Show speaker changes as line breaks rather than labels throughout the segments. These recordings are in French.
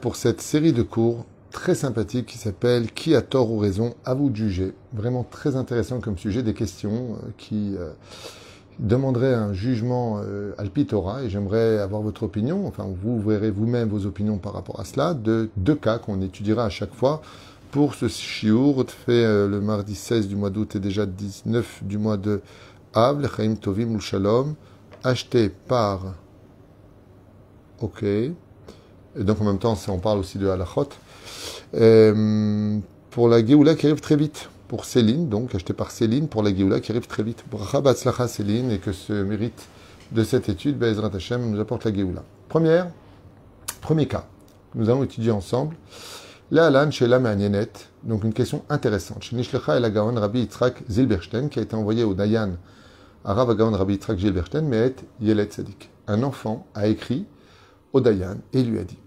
pour cette série de cours très sympathique qui s'appelle Qui a tort ou raison À vous de juger. Vraiment très intéressant comme sujet, des questions euh, qui euh, demanderaient un jugement al euh, alpitora et j'aimerais avoir votre opinion. Enfin, vous verrez vous-même vos opinions par rapport à cela de deux cas qu'on étudiera à chaque fois. Pour ce shiur, fait le mardi 16 du mois d'août et déjà 19 du mois de Av, Chaim Tovim ou Shalom, acheté par Ok. donc en même temps, on parle aussi de halachot. Euh, pour la Géoula qui arrive très vite. Pour Céline, donc acheté par Céline, pour la Géoula qui arrive très vite. Rabat Slacha Céline, et que ce mérite de cette étude, Bezrat Hashem, nous apporte la Géoula. Première, premier cas, nous allons étudier ensemble. La Alan chez Lame donc une question intéressante. Chez Nishlecha et Rabbi Yitzhak Zilberstein, qui a été envoyé au Dayan à Rabbi Yitzhak Zilberstein, mais est Yelet Sadik. Un enfant a écrit au Dayan et lui a dit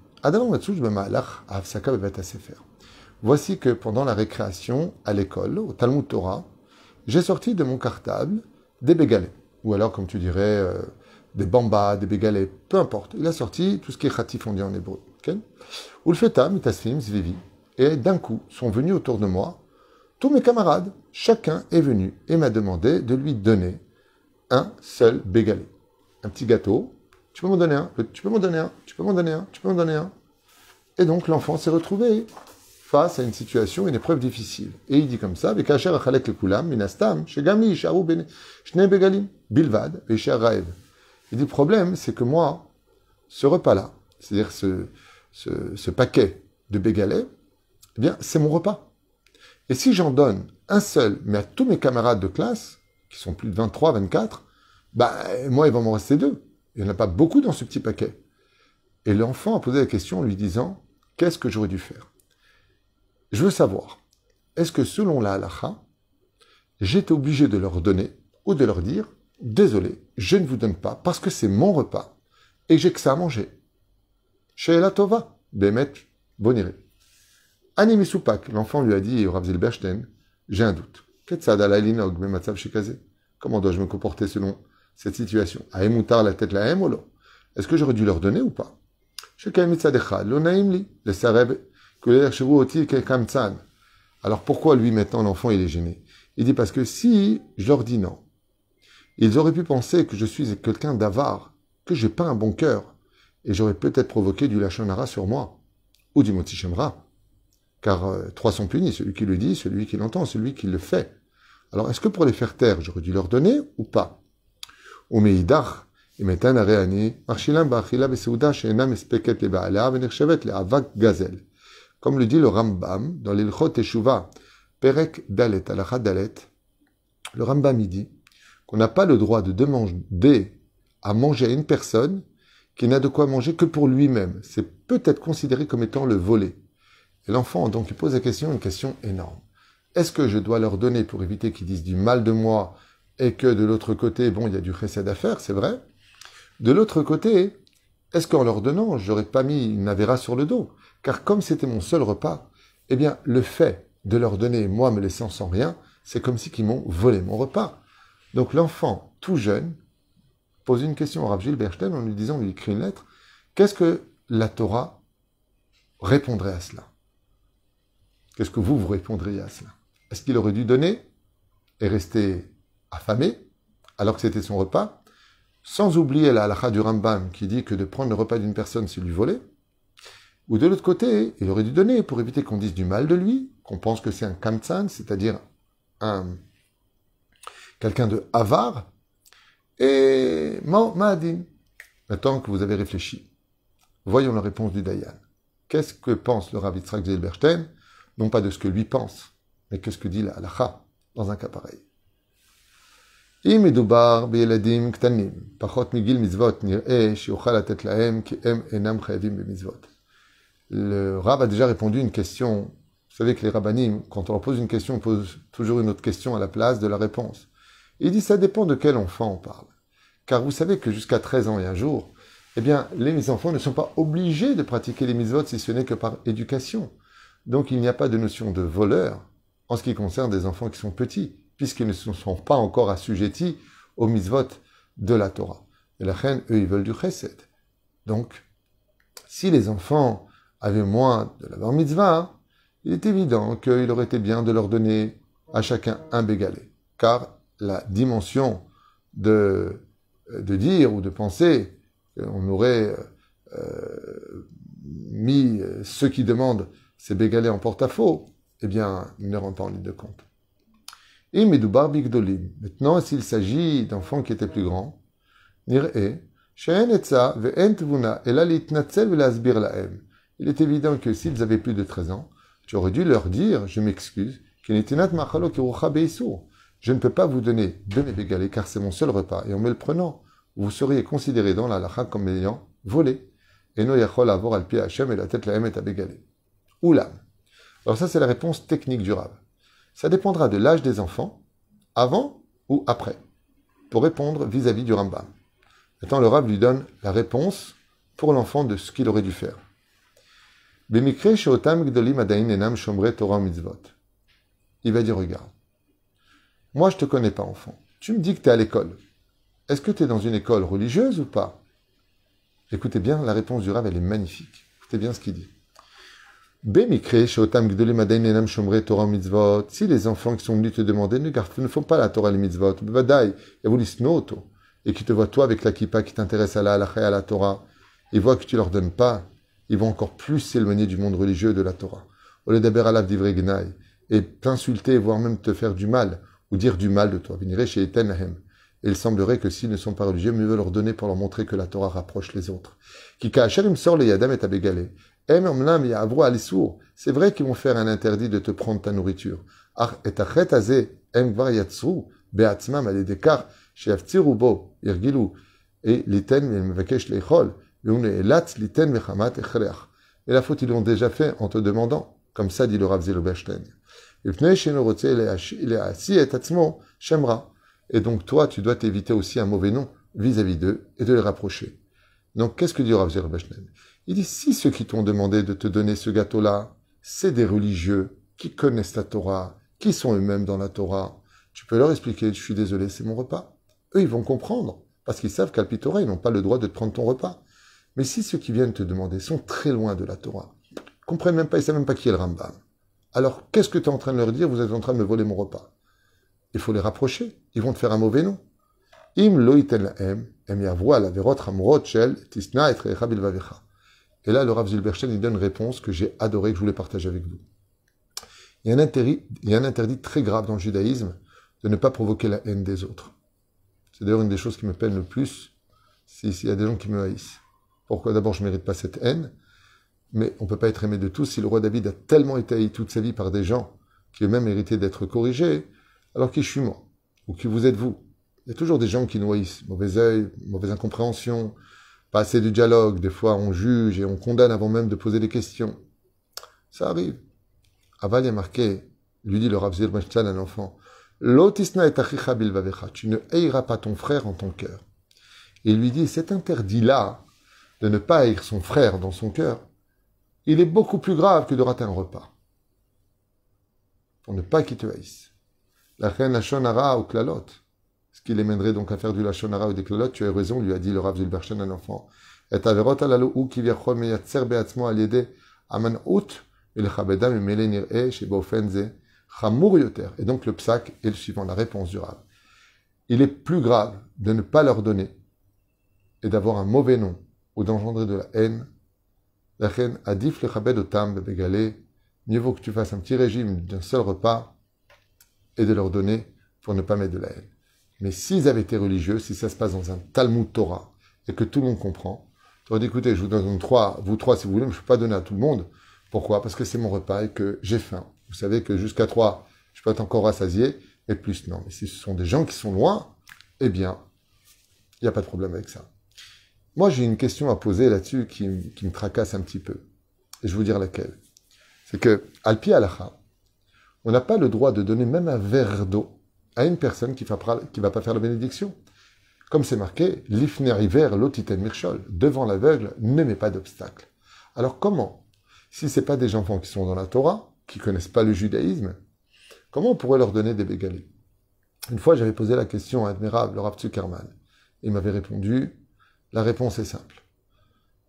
Voici que pendant la récréation à l'école, au Talmud Torah, j'ai sorti de mon cartable des bégalets, ou alors comme tu dirais, euh, des bambas, des bégalets, peu importe. Il a sorti tout ce qui est khatif, on dit en hébreu. Ou Et d'un coup sont venus autour de moi tous mes camarades. Chacun est venu et m'a demandé de lui donner un seul bégalet. Un petit gâteau, tu peux m'en donner un Tu peux m'en donner un Tu peux m'en donner un Tu peux m'en donner un Et donc l'enfant s'est retrouvé face à une situation, une épreuve difficile. Et il dit comme ça, ben Il dit, le problème, c'est que moi, ce repas-là, c'est-à-dire ce, paquet de bégalais, eh bien, c'est mon repas. Et si j'en donne un seul, mais à tous mes camarades de classe, qui sont plus de 23, 24, bah, moi, il va m'en rester deux. Il n'y en a pas beaucoup dans ce petit paquet. Et l'enfant a posé la question en lui disant Qu'est-ce que j'aurais dû faire Je veux savoir, est-ce que selon la halacha, j'étais obligé de leur donner ou de leur dire Désolé, je ne vous donne pas parce que c'est mon repas et j'ai que ça à manger Chez la Tova, Bémet Boniré. Animi Misoupak, l'enfant lui a dit au Rav Zilberstein J'ai un doute. Comment dois-je me comporter selon cette situation. A la tête la Est-ce que j'aurais dû leur donner ou pas Alors pourquoi lui maintenant l'enfant il est gêné Il dit parce que si je leur dis non, ils auraient pu penser que je suis quelqu'un d'avare, que j'ai pas un bon cœur, et j'aurais peut-être provoqué du lachonara sur moi, ou du motichemra, car euh, trois sont punis, celui qui le dit, celui qui l'entend, celui qui le fait. Alors est-ce que pour les faire taire, j'aurais dû leur donner ou pas comme le dit le Rambam dans l'île Teshuvah, Perek Dalet, Dalet, le Rambam dit qu'on n'a pas le droit de demander à manger à une personne qui n'a de quoi manger que pour lui-même. C'est peut-être considéré comme étant le volet. Et l'enfant, donc, il pose la question, une question énorme. Est-ce que je dois leur donner pour éviter qu'ils disent du mal de moi et que de l'autre côté, bon, il y a du chesed d'affaires, c'est vrai. De l'autre côté, est-ce qu'en leur donnant, j'aurais pas mis une avéra sur le dos Car comme c'était mon seul repas, eh bien, le fait de leur donner, moi me laissant sans rien, c'est comme si qu'ils m'ont volé mon repas. Donc l'enfant, tout jeune, pose une question à Rav Gilbert en lui disant, il écrit une lettre, qu'est-ce que la Torah répondrait à cela Qu'est-ce que vous, vous répondriez à cela Est-ce qu'il aurait dû donner et rester affamé, alors que c'était son repas, sans oublier la halakha du Rambam qui dit que de prendre le repas d'une personne, c'est lui voler, ou de l'autre côté, il aurait dû donner pour éviter qu'on dise du mal de lui, qu'on pense que c'est un kamtsan, c'est-à-dire un quelqu'un de avare, et dit, Maintenant que vous avez réfléchi, voyons la réponse du Dayan. Qu'est-ce que pense le Rav Yitzhak Zilberstein Non pas de ce que lui pense, mais qu'est-ce que dit la halakha dans un cas pareil. Le rab a déjà répondu une question. Vous savez que les rabbins, quand on leur pose une question, ils pose toujours une autre question à la place de la réponse. Il dit ça dépend de quel enfant on parle. Car vous savez que jusqu'à 13 ans et un jour, eh bien, les enfants ne sont pas obligés de pratiquer les mises-votes si ce n'est que par éducation. Donc il n'y a pas de notion de voleur en ce qui concerne des enfants qui sont petits puisqu'ils ne se sont pas encore assujettis aux mitzvot de la Torah. Et la reine, eux, ils veulent du chesed. Donc, si les enfants avaient moins de la bar mitzvah, il est évident qu'il aurait été bien de leur donner à chacun un bégalé. Car la dimension de, euh, de dire ou de penser qu'on aurait euh, euh, mis ceux qui demandent ces bégalés en porte-à-faux, eh bien, ne rentre pas en ligne de compte. Et Bigdolim. Maintenant, s'il s'agit d'enfants qui étaient plus grands, il est évident que s'ils avaient plus de 13 ans, tu aurais dû leur dire, je m'excuse, je ne peux pas vous donner de mes car c'est mon seul repas, et en me le prenant, vous seriez considéré dans la lacha comme ayant volé. Et no yachol al pied Hachem et la tête la et à bégaler. Oulam. Alors ça, c'est la réponse technique du ça dépendra de l'âge des enfants, avant ou après, pour répondre vis-à-vis du Rambam. Maintenant, le Rav lui donne la réponse pour l'enfant de ce qu'il aurait dû faire. Il va dire, regarde, moi je te connais pas enfant. Tu me dis que tu es à l'école. Est-ce que tu es dans une école religieuse ou pas Écoutez bien, la réponse du Rav, elle est magnifique. Écoutez bien ce qu'il dit. Si les enfants qui sont venus te demander ne, ne font pas la Torah et les mitzvot, et qui te voient toi avec la kippa qui t'intéresse à la halakha à la Torah, ils voient que tu leur donnes pas, ils vont encore plus s'éloigner du monde religieux et de la Torah. Au lieu à et t'insulter, voire même te faire du mal, ou dire du mal de toi. venir chez et il semblerait que s'ils ne sont pas religieux, mieux vaut leur donner pour leur montrer que la Torah rapproche les autres. Kika Hacharim sor le Yadam et Abegalé. ya avro Alisour. C'est vrai qu'ils vont faire un interdit de te prendre ta nourriture. Ar et Achet Azé, Emgvar Yatsru, Beatzmam Aledekar, Sheavtiru Bo, Irgilu, et Liten Mvakesh Lechol, Yune Elat Liten Mechamat Echreach. Et la faute, ils l'ont déjà fait en te demandant. Comme ça dit le Rav le Ifne Shenorotse Leasi et Atzmo, Shemra. Et donc toi, tu dois t'éviter aussi un mauvais nom vis-à-vis d'eux et de les rapprocher. Donc qu'est-ce que dit Rav Zerubashnen Il dit, si ceux qui t'ont demandé de te donner ce gâteau-là, c'est des religieux qui connaissent la Torah, qui sont eux-mêmes dans la Torah, tu peux leur expliquer, je suis désolé, c'est mon repas. Eux, ils vont comprendre, parce qu'ils savent qu'à Pitora, ils n'ont pas le droit de te prendre ton repas. Mais si ceux qui viennent te demander sont très loin de la Torah, comprennent même pas, ils savent même pas qui est le Rambam, alors qu'est-ce que tu es en train de leur dire Vous êtes en train de me voler mon repas il faut les rapprocher. Ils vont te faire un mauvais nom. Im Et là, le Rav Zilberstein, il donne une réponse que j'ai adorée, que je voulais partager avec vous. Il y, a un interdit, il un interdit très grave dans le judaïsme de ne pas provoquer la haine des autres. C'est d'ailleurs une des choses qui me peine le plus, s'il y a des gens qui me haïssent. Pourquoi d'abord je ne mérite pas cette haine mais on ne peut pas être aimé de tous. Si le roi David a tellement été haï toute sa vie par des gens qui eux-mêmes méritaient d'être corrigés, alors qui je suis moi, ou qui vous êtes vous. Il y a toujours des gens qui haïssent. mauvais œil, mauvaise incompréhension, pas assez de dialogue. Des fois, on juge et on condamne avant même de poser des questions. Ça arrive. Aval est marqué, lui dit le Rav un à l'enfant, L'otisna et tu ne haïras pas ton frère en ton cœur. Et il lui dit, cet interdit-là, de ne pas haïr son frère dans son cœur, il est beaucoup plus grave que de rater un repas. Pour ne pas qu'il te haïsse. La reine chonara ou Klalot. Ce qui les mènerait donc à faire du chonara ou des Klalot, tu as raison, lui a dit le Rav Zulberchen à l'enfant. Et la la ou qui al out il chabedam chez bofenze chamour yoter. Et donc le psaque est le suivant, la réponse du Rav. Il est plus grave de ne pas leur donner et d'avoir un mauvais nom ou d'engendrer de la haine. La reine dit le chabed tam bebegalé. Mieux vaut que tu fasses un petit régime d'un seul repas et de leur donner pour ne pas mettre de la haine. Mais s'ils avaient été religieux, si ça se passe dans un Talmud Torah et que tout le monde comprend, aurais dit écoutez, je vous donne trois, vous trois si vous voulez, mais je ne peux pas donner à tout le monde. Pourquoi Parce que c'est mon repas et que j'ai faim. Vous savez que jusqu'à trois, je peux être encore rassasié, et plus non. Mais si ce sont des gens qui sont loin, eh bien, il n'y a pas de problème avec ça. Moi, j'ai une question à poser là-dessus qui, me tracasse un petit peu. Et je vais vous dire laquelle. C'est que, Alpi Alaha, on n'a pas le droit de donner même un verre d'eau à une personne qui ne va pas faire la bénédiction. Comme c'est marqué, l'ifneri hiver, l'otiten mirchol, devant l'aveugle, met pas d'obstacle. Alors comment, si ce pas des enfants qui sont dans la Torah, qui connaissent pas le judaïsme, comment on pourrait leur donner des bégalés Une fois, j'avais posé la question à admirable, le Rav Il m'avait répondu, la réponse est simple.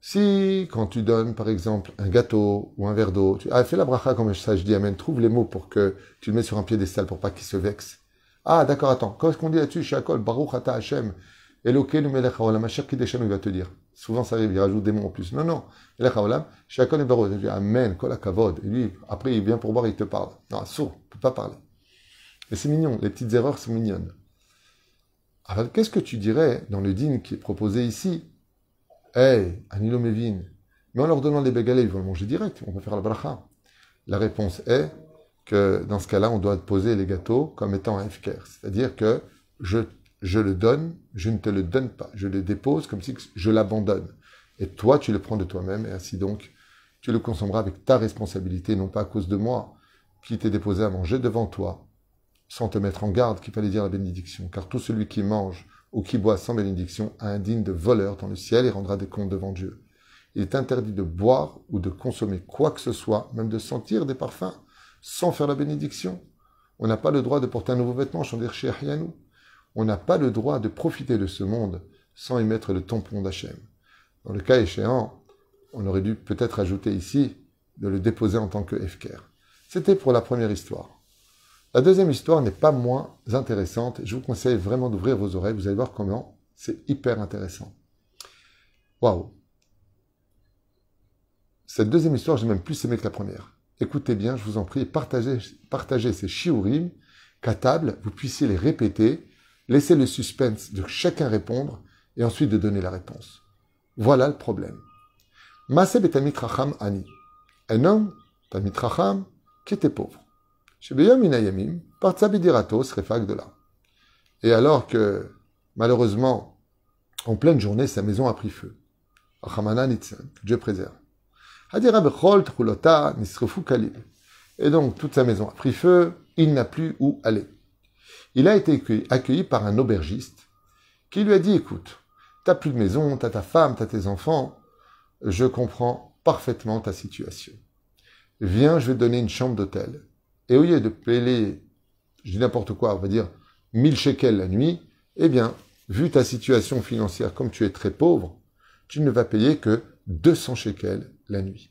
Si, quand tu donnes, par exemple, un gâteau ou un verre d'eau, tu ah, fais la bracha comme ça, je dis Amen, trouve les mots pour que tu le mets sur un piédestal pour pas qu'il se vexe. Ah, d'accord, attends, qu'est-ce qu'on dit là-dessus Shakol, Baruch Ata Hashem, Elokenu Melech Haolam, qui déchaîne, il va te dire. Souvent, ça arrive, il rajoute des mots en plus. Non, non, Melech Haolam, Shakol et Baruch, il dit Amen, Kol Et lui, après, il vient pour boire, il te parle. Non, sourd, il peut pas parler. Mais c'est mignon, les petites erreurs sont mignonnes. Alors, qu'est-ce que tu dirais dans le din qui est proposé ici Hey, Anilo Mais en leur donnant les bégalés, ils vont le manger direct. On va faire la bracha. La réponse est que dans ce cas-là, on doit poser les gâteaux comme étant un FKR. C'est-à-dire que je, je le donne, je ne te le donne pas. Je le dépose comme si je l'abandonne. Et toi, tu le prends de toi-même. Et ainsi donc, tu le consommeras avec ta responsabilité, non pas à cause de moi qui t'ai déposé à manger devant toi, sans te mettre en garde qu'il fallait dire la bénédiction. Car tout celui qui mange ou qui boit sans bénédiction à un digne de voleur dans le ciel et rendra des comptes devant Dieu. Il est interdit de boire ou de consommer quoi que ce soit, même de sentir des parfums, sans faire la bénédiction. On n'a pas le droit de porter un nouveau vêtement, sans chandir chez On n'a pas le droit de profiter de ce monde sans y mettre le tampon d'Hachem. Dans le cas échéant, on aurait dû peut-être ajouter ici de le déposer en tant que Efker. C'était pour la première histoire. La deuxième histoire n'est pas moins intéressante. Je vous conseille vraiment d'ouvrir vos oreilles. Vous allez voir comment c'est hyper intéressant. Waouh. Cette deuxième histoire, j'ai même plus aimé que la première. Écoutez bien, je vous en prie, partagez, ces shiurim qu'à table, vous puissiez les répéter, laisser le suspense de chacun répondre et ensuite de donner la réponse. Voilà le problème. Maseb est Ani. Un homme, Tamit qui était pauvre de Et alors que, malheureusement, en pleine journée, sa maison a pris feu. Dieu préserve. Et donc, toute sa maison a pris feu, il n'a plus où aller. Il a été accueilli par un aubergiste qui lui a dit, écoute, t'as plus de maison, t'as ta femme, t'as tes enfants, je comprends parfaitement ta situation. Viens, je vais te donner une chambre d'hôtel et au lieu de payer, je dis n'importe quoi, on va dire 1000 shekels la nuit, eh bien, vu ta situation financière, comme tu es très pauvre, tu ne vas payer que 200 shekels la nuit.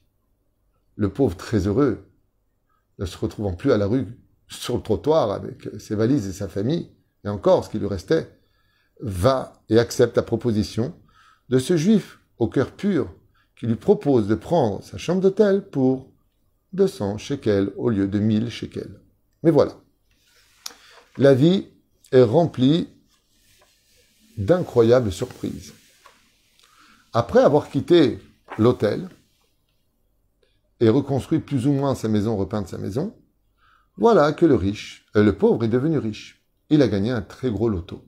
Le pauvre très heureux, ne se retrouvant plus à la rue, sur le trottoir, avec ses valises et sa famille, et encore ce qui lui restait, va et accepte la proposition de ce juif au cœur pur qui lui propose de prendre sa chambre d'hôtel pour 200 shekels au lieu de 1000 shekels. Mais voilà. La vie est remplie d'incroyables surprises. Après avoir quitté l'hôtel et reconstruit plus ou moins sa maison, repeint sa maison, voilà que le riche, euh, le pauvre est devenu riche. Il a gagné un très gros loto.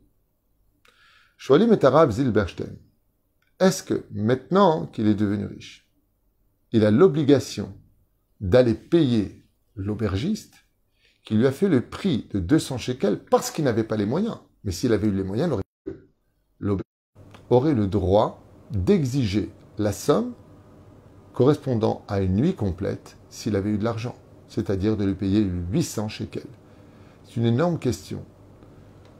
Shoalim et Arab Zilberstein. Est-ce que, maintenant qu'il est devenu riche, il a l'obligation d'aller payer l'aubergiste qui lui a fait le prix de 200 shekels parce qu'il n'avait pas les moyens. Mais s'il avait eu les moyens, l'aubergiste aurait le droit d'exiger la somme correspondant à une nuit complète s'il avait eu de l'argent, c'est-à-dire de lui payer 800 shekels. C'est une énorme question.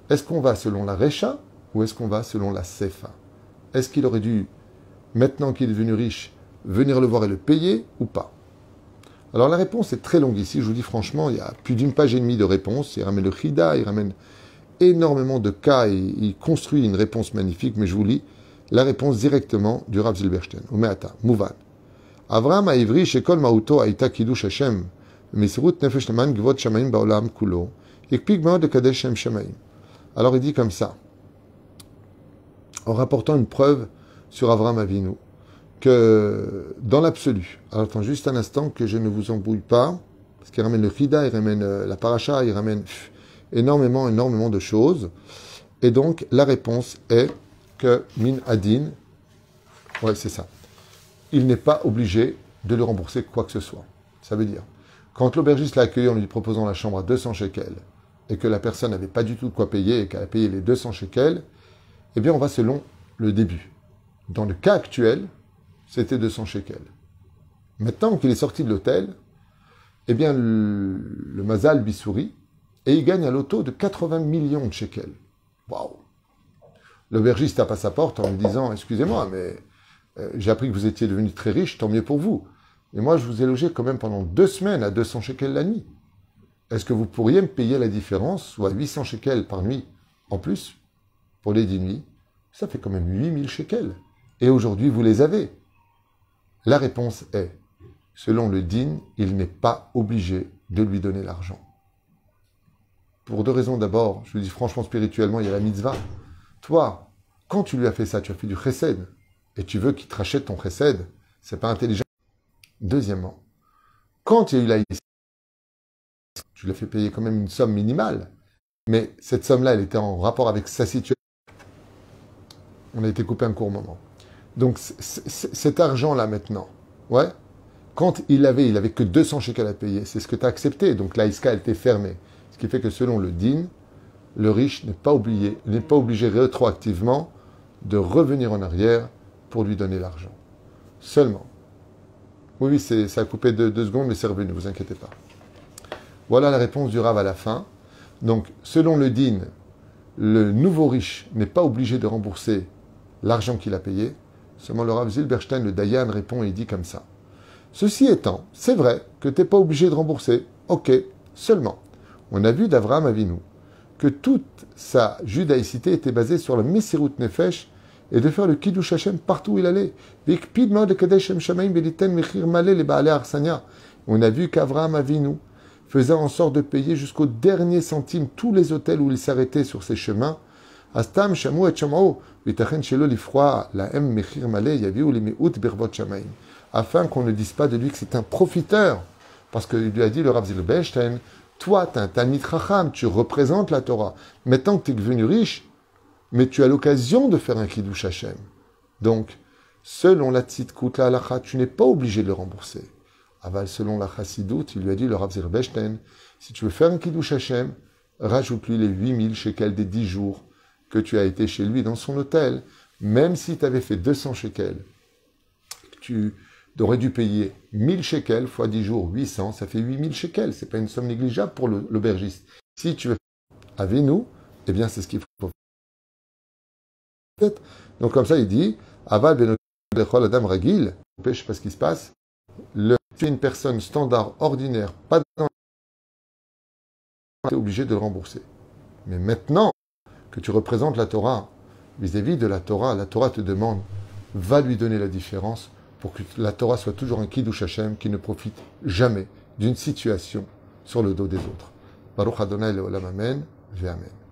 Est-ce qu'on va selon la Recha ou est-ce qu'on va selon la Sefa Est-ce qu'il aurait dû, maintenant qu'il est devenu riche, venir le voir et le payer ou pas alors la réponse est très longue ici, je vous dis franchement, il y a plus d'une page et demie de réponse. Il ramène le Chida, il ramène énormément de cas et il construit une réponse magnifique, mais je vous lis la réponse directement du Rav Zilberstein. Umeata, Mouvan. Avram a Ivri, Shekol Mauto, Aita kidou Hashem, Nefesh Gvot Shamaim Baolam Kulo, maot Maod Kadesh Shem Alors il dit comme ça, en rapportant une preuve sur Avram Avinu que dans l'absolu, alors attends juste un instant que je ne vous embrouille pas, parce qu'il ramène le fida il ramène euh, la Paracha, il ramène énormément, énormément de choses. Et donc, la réponse est que Min Adin, ouais, c'est ça, il n'est pas obligé de le rembourser quoi que ce soit. Ça veut dire, quand l'aubergiste l'a accueilli en lui proposant la chambre à 200 shekels, et que la personne n'avait pas du tout de quoi payer et qu'elle a payé les 200 shekels, eh bien, on va selon le début. Dans le cas actuel, c'était 200 shekels. Maintenant qu'il est sorti de l'hôtel, eh bien, le, Mazal lui sourit et il gagne un l'auto de 80 millions de shekels. Waouh L'aubergiste tape à sa porte en lui disant Excusez-moi, mais euh, j'ai appris que vous étiez devenu très riche, tant mieux pour vous. Et moi, je vous ai logé quand même pendant deux semaines à 200 shekels la nuit. Est-ce que vous pourriez me payer la différence, soit 800 shekels par nuit en plus, pour les 10 nuits Ça fait quand même 8000 shekels. Et aujourd'hui, vous les avez. La réponse est, selon le digne, il n'est pas obligé de lui donner l'argent. Pour deux raisons. D'abord, je vous dis franchement, spirituellement, il y a la mitzvah. Toi, quand tu lui as fait ça, tu as fait du chesed, et tu veux qu'il te rachète ton chesed, c'est pas intelligent. Deuxièmement, quand il y a eu la tu l'as fait payer quand même une somme minimale, mais cette somme-là, elle était en rapport avec sa situation. On a été coupé un court moment. Donc cet argent-là maintenant, ouais, quand il avait, il avait que 200 chèques à payer, c'est ce que tu as accepté. Donc là, elle était fermée. Ce qui fait que selon le din, le riche n'est pas, oublié, n'est pas obligé rétroactivement de revenir en arrière pour lui donner l'argent. Seulement. Oui, oui, ça a coupé deux, deux secondes, mais c'est revenu, ne vous inquiétez pas. Voilà la réponse du Rav à la fin. Donc, selon le DIN, le nouveau riche n'est pas obligé de rembourser l'argent qu'il a payé. Seulement le Rav Zilberstein, le Dayan, répond et dit comme ça. Ceci étant, c'est vrai que tu n'es pas obligé de rembourser. Ok, seulement, on a vu d'Avraham Avinu que toute sa judaïcité était basée sur la Messirut Nefesh et de faire le Kiddush Hashem partout où il allait. On a vu qu'Avraham Avinu faisait en sorte de payer jusqu'au dernier centime tous les hôtels où il s'arrêtait sur ses chemins Astam shamu et shamao, vitachen shelo la mechir malei yaviu l'imiut Afin qu'on ne dise pas de lui que c'est un profiteur. Parce qu'il lui a dit le Rav Zilberstein, toi, tu es un tu représentes la Torah. Maintenant que tu es devenu riche, mais tu as l'occasion de faire un Kiddush Hashem. Donc, selon la Tzidkut, la tu n'es pas obligé de le rembourser. Aval, selon la Chassidut, il lui a dit le Rav Zilberstein, si tu veux faire un Kiddush Hashem, rajoute-lui les 8000 shekels des 10 jours que tu as été chez lui dans son hôtel, même si tu avais fait 200 shekels, tu aurais dû payer 1000 shekels fois 10 jours, 800, ça fait 8000 shekels. C'est pas une somme négligeable pour l'aubergiste. Si tu veux avec nous, eh bien, c'est ce qu'il faut faire. Donc, comme ça, il dit Aval ben la dame ragil, je sais pas ce qui se passe. Le, tu es une personne standard, ordinaire, pas dans. obligé de le rembourser. Mais maintenant, que tu représentes la Torah vis-à-vis de la Torah. La Torah te demande, va lui donner la différence pour que la Torah soit toujours un Kiddush Hashem qui ne profite jamais d'une situation sur le dos des autres. Baruch Adonai Amen, Amen.